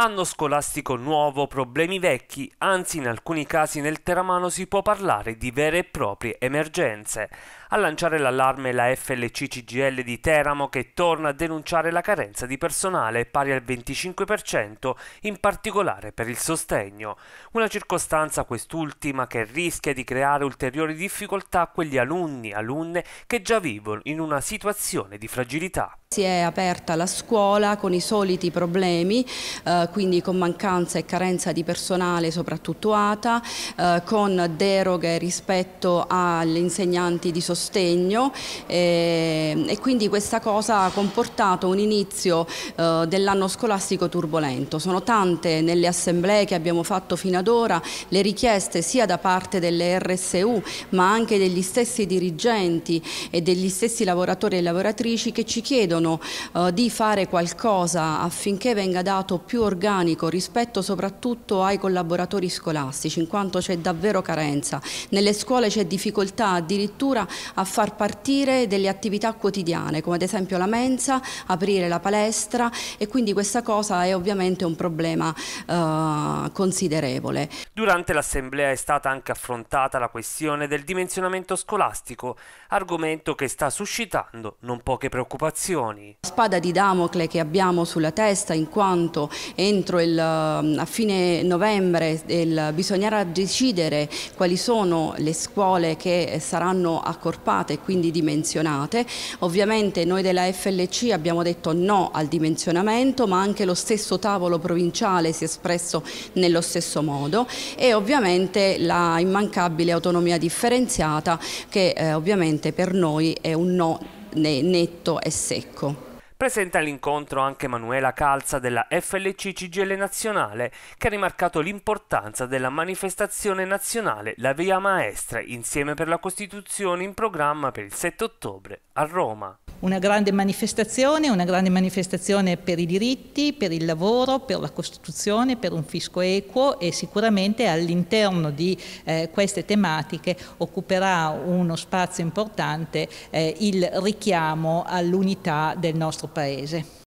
anno scolastico nuovo, problemi vecchi, anzi in alcuni casi nel Teramano si può parlare di vere e proprie emergenze. A lanciare l'allarme la FLC-CGL di Teramo che torna a denunciare la carenza di personale pari al 25% in particolare per il sostegno. Una circostanza quest'ultima che rischia di creare ulteriori difficoltà a quegli alunni, e alunne che già vivono in una situazione di fragilità. Si è aperta la scuola con i soliti problemi, eh, quindi con mancanza e carenza di personale, soprattutto ATA, eh, con deroghe rispetto agli insegnanti di sostegno eh, e quindi questa cosa ha comportato un inizio eh, dell'anno scolastico turbolento. Sono tante nelle assemblee che abbiamo fatto fino ad ora le richieste sia da parte delle RSU ma anche degli stessi dirigenti e degli stessi lavoratori e lavoratrici che ci chiedono chiedono eh, di fare qualcosa affinché venga dato più organico rispetto soprattutto ai collaboratori scolastici, in quanto c'è davvero carenza. Nelle scuole c'è difficoltà addirittura a far partire delle attività quotidiane, come ad esempio la mensa, aprire la palestra e quindi questa cosa è ovviamente un problema eh, considerevole. Durante l'assemblea è stata anche affrontata la questione del dimensionamento scolastico, argomento che sta suscitando non poche preoccupazioni elezioni. La spada di Damocle che abbiamo sulla testa in quanto entro il, a fine novembre il, bisognerà decidere quali sono le scuole che saranno accorpate e quindi dimensionate. Ovviamente noi della FLC abbiamo detto no al dimensionamento ma anche lo stesso tavolo provinciale si è espresso nello stesso modo e ovviamente la immancabile autonomia differenziata che eh, ovviamente per noi è un no netto e secco. Presenta all'incontro anche Manuela Calza della FLC CGL Nazionale, che ha rimarcato l'importanza della manifestazione nazionale La Via Maestra insieme per la Costituzione in programma per il 7 ottobre a Roma una grande manifestazione, una grande manifestazione per i diritti, per il lavoro, per la Costituzione, per un fisco equo e sicuramente all'interno di eh, queste tematiche occuperà uno spazio importante eh, il richiamo all'unità del nostro Paese.